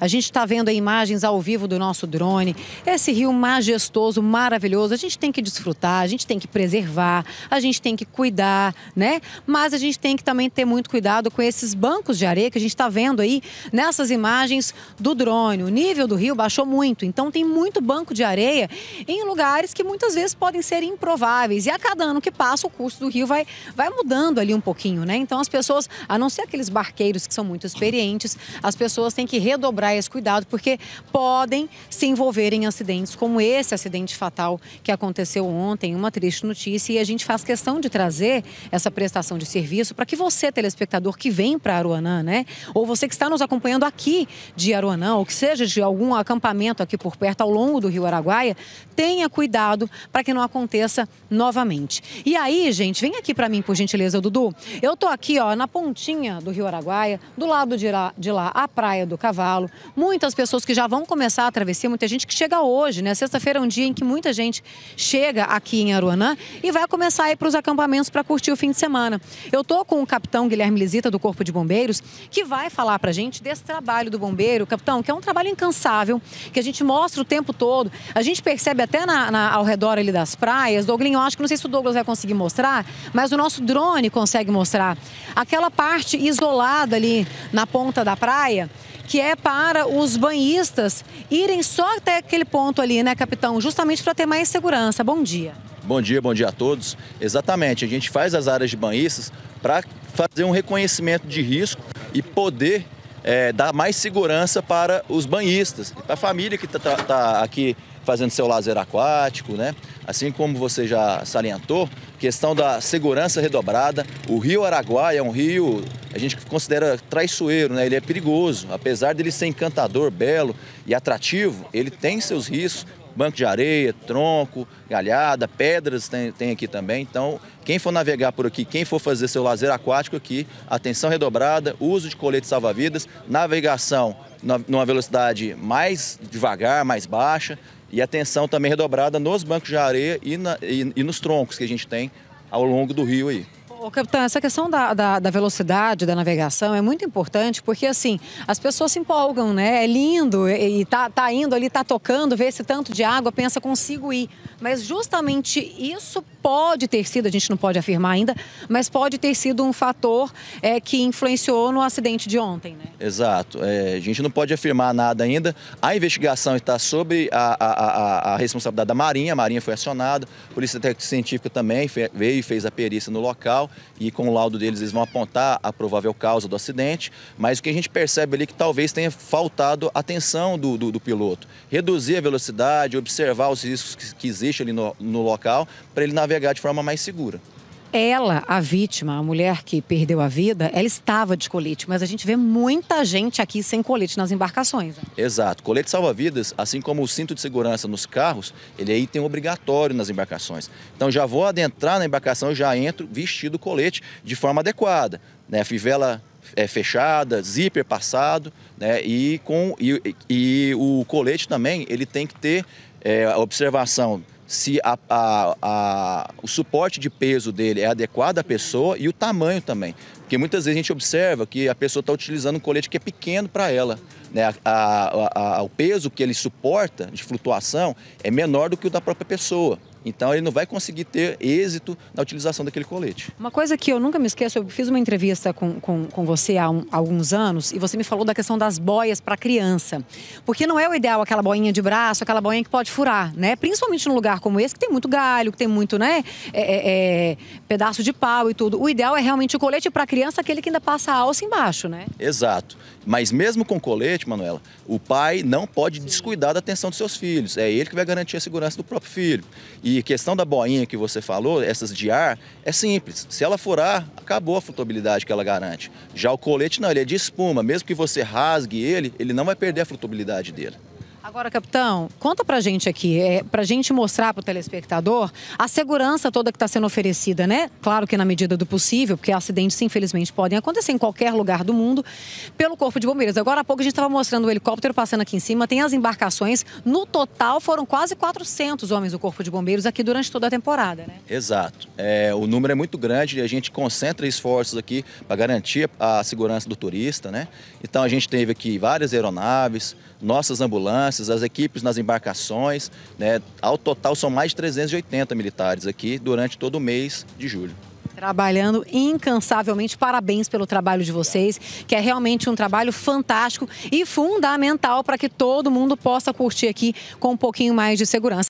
A gente está vendo imagens ao vivo do nosso drone. Esse rio majestoso, maravilhoso, a gente tem que desfrutar, a gente tem que preservar, a gente tem que cuidar, né? Mas a gente tem que também ter muito cuidado com esses bancos de areia que a gente está vendo aí nessas imagens do drone. O nível do rio baixou muito, então tem muito banco de areia em lugares que muitas vezes podem ser improváveis. E a cada ano que passa, o curso do rio vai, vai mudando ali um pouquinho, né? Então as pessoas, a não ser aqueles barqueiros que são muito experientes, as pessoas têm que redobrar mostrar esse cuidado, porque podem se envolver em acidentes como esse acidente fatal que aconteceu ontem, uma triste notícia, e a gente faz questão de trazer essa prestação de serviço para que você, telespectador que vem para Aruanã, né, ou você que está nos acompanhando aqui de Aruanã, ou que seja de algum acampamento aqui por perto ao longo do Rio Araguaia, tenha cuidado para que não aconteça novamente. E aí, gente, vem aqui para mim, por gentileza, Dudu. Eu tô aqui, ó, na pontinha do Rio Araguaia, do lado de lá, de lá a Praia do Cavalo muitas pessoas que já vão começar a travessia, muita gente que chega hoje, né? Sexta-feira é um dia em que muita gente chega aqui em Aruanã e vai começar a ir para os acampamentos para curtir o fim de semana. Eu tô com o capitão Guilherme Lisita do Corpo de Bombeiros, que vai falar para a gente desse trabalho do bombeiro, capitão, que é um trabalho incansável, que a gente mostra o tempo todo. A gente percebe até na, na ao redor ali das praias, Douglas, eu acho que não sei se o Douglas vai conseguir mostrar, mas o nosso drone consegue mostrar. Aquela parte isolada ali na ponta da praia, que é para os banhistas irem só até aquele ponto ali, né, capitão? Justamente para ter mais segurança. Bom dia. Bom dia, bom dia a todos. Exatamente, a gente faz as áreas de banhistas para fazer um reconhecimento de risco e poder é, dar mais segurança para os banhistas, para a família que está tá, tá aqui fazendo seu lazer aquático, né? Assim como você já salientou, questão da segurança redobrada. O Rio Araguaia é um rio a gente considera traiçoeiro, né? Ele é perigoso. Apesar dele ser encantador, belo e atrativo, ele tem seus riscos. Banco de areia, tronco, galhada, pedras tem, tem aqui também. Então, quem for navegar por aqui, quem for fazer seu lazer aquático aqui, atenção redobrada, uso de colete salva-vidas, navegação numa velocidade mais devagar, mais baixa, e atenção também redobrada nos bancos de areia e, na, e, e nos troncos que a gente tem ao longo do rio aí. Ô, capitão, essa questão da, da, da, velocidade da navegação é muito importante porque, assim, as pessoas se empolgam, né? É lindo e, e tá, tá indo ali, tá tocando, vê esse tanto de água, pensa, consigo ir. Mas justamente isso pode ter sido, a gente não pode afirmar ainda, mas pode ter sido um fator é, que influenciou no acidente de ontem, né? Exato. É, a gente não pode afirmar nada ainda. A investigação está sobre a, a, a, a, responsabilidade da Marinha, a Marinha foi acionada, a Polícia Científica também veio e fez a perícia no local e com o laudo deles eles vão apontar a provável causa do acidente, mas o que a gente percebe ali é que talvez tenha faltado atenção do, do, do piloto. Reduzir a velocidade, observar os riscos que, que existem deixa ali no, no local para ele navegar de forma mais segura. Ela, a vítima, a mulher que perdeu a vida, ela estava de colete, mas a gente vê muita gente aqui sem colete nas embarcações. Né? Exato. Colete salva-vidas, assim como o cinto de segurança nos carros, ele é item obrigatório nas embarcações. Então já vou adentrar na embarcação, já entro vestido colete de forma adequada. Né? Fivela é, fechada, zíper passado, né? E, com, e, e o colete também, ele tem que ter é, a observação se a, a, a, o suporte de peso dele é adequado à pessoa e o tamanho também. Porque muitas vezes a gente observa que a pessoa está utilizando um colete que é pequeno para ela. Né? o peso que ele suporta de flutuação é menor do que o da própria pessoa. Então ele não vai conseguir ter êxito na utilização daquele colete. Uma coisa que eu nunca me esqueço, eu fiz uma entrevista com, com, com você há, um, há alguns anos e você me falou da questão das boias para criança. Porque não é o ideal aquela boinha de braço, aquela boinha que pode furar, né? Principalmente num lugar como esse, que tem muito galho, que tem muito, né, é, é, é pedaço de pau e tudo. O ideal é realmente o colete para criança, aquele que ainda passa a alça embaixo, né? Exato. Mas mesmo com colete, Manuela, o pai não pode descuidar da atenção dos seus filhos. É ele que vai garantir a segurança do próprio filho. E questão da boinha que você falou, essas de ar, é simples. Se ela furar, acabou a flutuabilidade que ela garante. Já o colete não, ele é de espuma. Mesmo que você rasgue ele, ele não vai perder a flutuabilidade dele. Agora, capitão, conta pra gente aqui, é, pra gente mostrar pro telespectador a segurança toda que está sendo oferecida, né? Claro que na medida do possível, porque acidentes, infelizmente, podem acontecer em qualquer lugar do mundo, pelo Corpo de Bombeiros. Agora há pouco a gente estava mostrando o helicóptero passando aqui em cima, tem as embarcações. No total, foram quase 400 homens do Corpo de Bombeiros aqui durante toda a temporada, né? Exato. É, o número é muito grande e a gente concentra esforços aqui para garantir a segurança do turista, né? Então, a gente teve aqui várias aeronaves, nossas ambulâncias, ambulâncias, as equipes nas embarcações. Né? Ao total, são mais de 380 militares aqui durante todo o mês de julho trabalhando incansavelmente. Parabéns pelo trabalho de vocês, que é realmente um trabalho fantástico e fundamental para que todo mundo possa curtir aqui com um pouquinho mais de segurança.